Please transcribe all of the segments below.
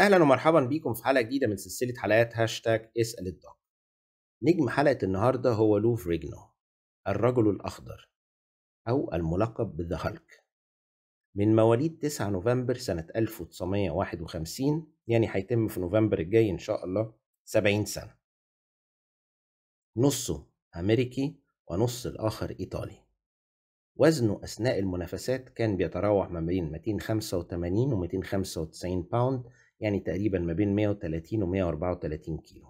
اهلا ومرحبا بيكم في حلقه جديده من سلسله حلقات هاشتاج اسال الدكتور نجم حلقه النهارده هو لوف ريجنو الرجل الاخضر او الملقب بذا هالك من مواليد 9 نوفمبر سنة 1951 يعني هيتم في نوفمبر الجاي إن شاء الله 70 سنة نصه أمريكي ونص الآخر إيطالي وزنه أثناء المنافسات كان بيتراوح ما بين 285 و 295 باوند يعني تقريبا ما بين 130 و 134 كيلو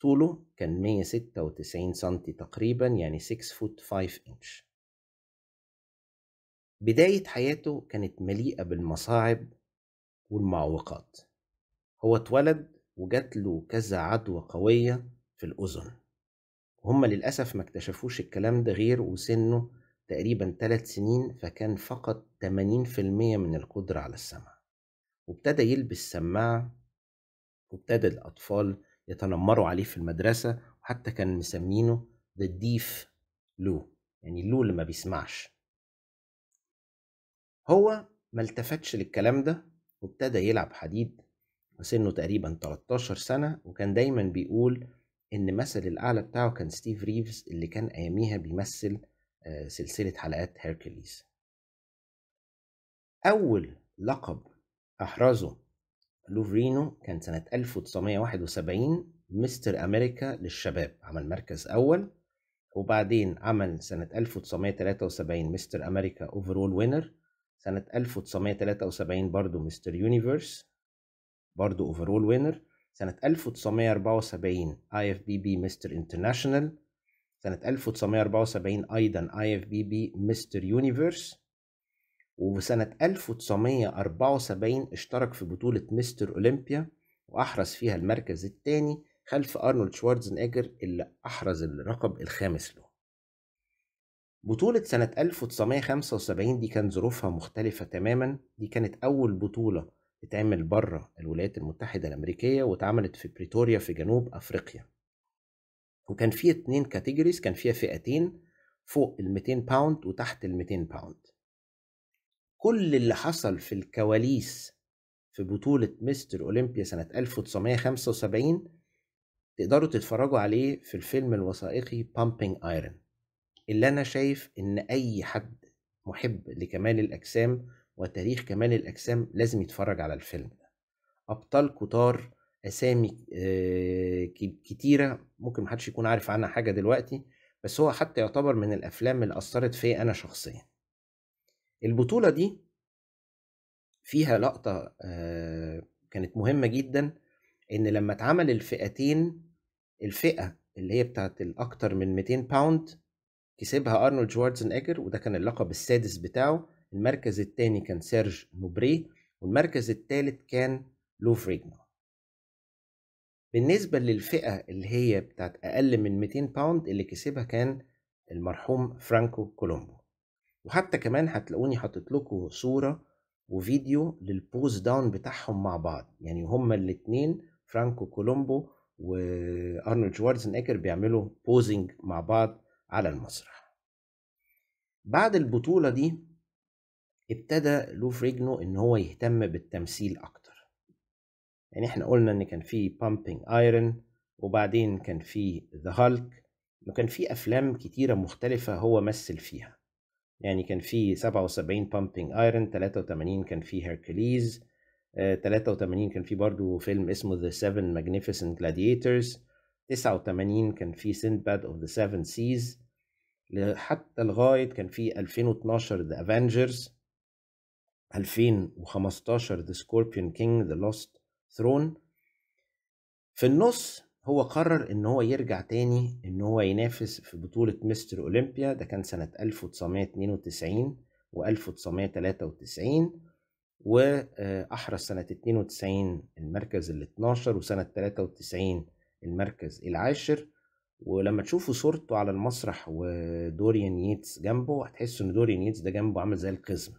طوله كان 196 سنتي تقريبا يعني 6 فوت 5 انش بداية حياته كانت مليئة بالمصاعب والمعوقات هو اتولد وجات له كذا عدوى قوية في الأذن وهم للأسف ما اكتشفوش الكلام ده غير وسنه تقريبا 3 سنين فكان فقط 80% من القدرة على السمع وابتدى يلبس سماعة وابتدى الأطفال يتنمروا عليه في المدرسة وحتى كان مسمينه ذا ديف يعني لو يعني اللو اللي ما بيسمعش هو ما التفتش للكلام ده وابتدى يلعب حديد وسنه تقريبا 13 سنة وكان دايما بيقول إن مثل الأعلى بتاعه كان ستيف ريفز اللي كان أياميها بيمثل آه، سلسلة حلقات هيركليز أول لقب أحرزه لوفرينو كان سنة 1971 مستر أمريكا للشباب عمل مركز أول وبعدين عمل سنة 1973 مستر أمريكا أوفرول وينر سنة 1973 برضو مستر يونيفرس برضو أوفرول وينر سنة 1974 اي اف بي بي مستر انترناشونال سنة 1974 أيضا اي اف بي بي مستر يونيفرس وسنة 1974 اشترك في بطولة مستر أولمبيا وأحرز فيها المركز الثاني خلف أرنولد شوارزنيجر اللي أحرز اللقب الخامس له بطولة سنة 1975 دي كان ظروفها مختلفة تماما دي كانت أول بطولة اتعمل بره الولايات المتحدة الأمريكية واتعملت في بريتوريا في جنوب أفريقيا وكان فيها اتنين كاتيجوريز كان فيها فئتين فوق ال 200 باوند وتحت ال 200 باوند كل اللي حصل في الكواليس في بطولة مستر أولمبيا سنة 1975 تقدروا تتفرجوا عليه في الفيلم الوثائقي Pumping Iron اللي أنا شايف إن أي حد محب لكمال الأجسام وتاريخ كمال الأجسام لازم يتفرج على الفيلم ده أبطال كتار أسامي آه، كتيرة ممكن محدش يكون عارف عنها حاجة دلوقتي بس هو حتى يعتبر من الأفلام اللي أثرت فيا أنا شخصيا البطولة دي فيها لقطة كانت مهمة جدا إن لما اتعمل الفئتين الفئة اللي هي بتاعت الأكتر من 200 باوند كسبها أرنولد شوارزنيجر وده كان اللقب السادس بتاعه المركز الثاني كان سيرج نوبري والمركز الثالث كان لو فريجنا بالنسبة للفئة اللي هي بتاعت أقل من 200 باوند اللي كسبها كان المرحوم فرانكو كولومبو وحتى كمان هتلاقوني حاطط لكم صورة وفيديو للبوز داون بتاعهم مع بعض يعني هما الاتنين فرانكو كولومبو وارنولد شوارزنيجر بيعملوا بوزنج مع بعض على المسرح بعد البطولة دي ابتدى لوف ريجنو ان هو يهتم بالتمثيل اكتر يعني احنا قلنا ان كان في بامبينج ايرون وبعدين كان في ذا هالك وكان في افلام كتيرة مختلفة هو مثل فيها يعني كان في 77 بامبينج ايرون 83 كان في هيركليز آه، 83 كان في برضو فيلم اسمه ذا 7 ماجنيفيسنت جلاديتورز 89 كان في سندباد اوف ذا 7 سيز حتى لغاية كان في 2012 ذا افنجرز 2015 ذا سكوربيون كينج ذا لوست ثرون في النص هو قرر ان هو يرجع تاني ان هو ينافس في بطولة مستر اولمبيا ده كان سنة 1992 و 1993 واحرز سنة 92 المركز ال 12 وسنة 93 المركز العاشر ولما تشوفوا صورته على المسرح ودوريان ييتس جنبه هتحسوا ان دوريان ييتس ده جنبه عامل زي القزم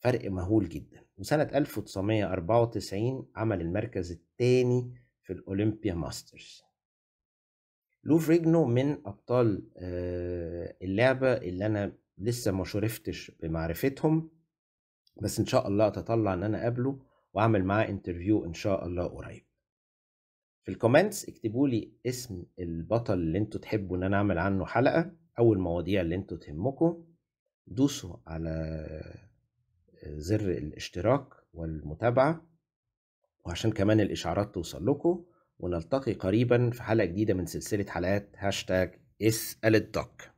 فرق مهول جدا وسنة 1994 عمل المركز الثاني في الأولمبيا ماسترز لوف ريجنو من أبطال آه، اللعبة اللي أنا لسه ما شرفتش بمعرفتهم بس إن شاء الله أتطلع إن أنا أقابله وأعمل معاه انترفيو إن شاء الله قريب في الكومنتس اكتبوا لي اسم البطل اللي انتوا تحبوا ان انا اعمل عنه حلقه او المواضيع اللي انتوا تهمكم دوسوا على آه، زر الاشتراك والمتابعه وعشان كمان الإشعارات توصل لكم ونلتقي قريبا في حلقة جديدة من سلسلة حلقات هاشتاج اسأل الدك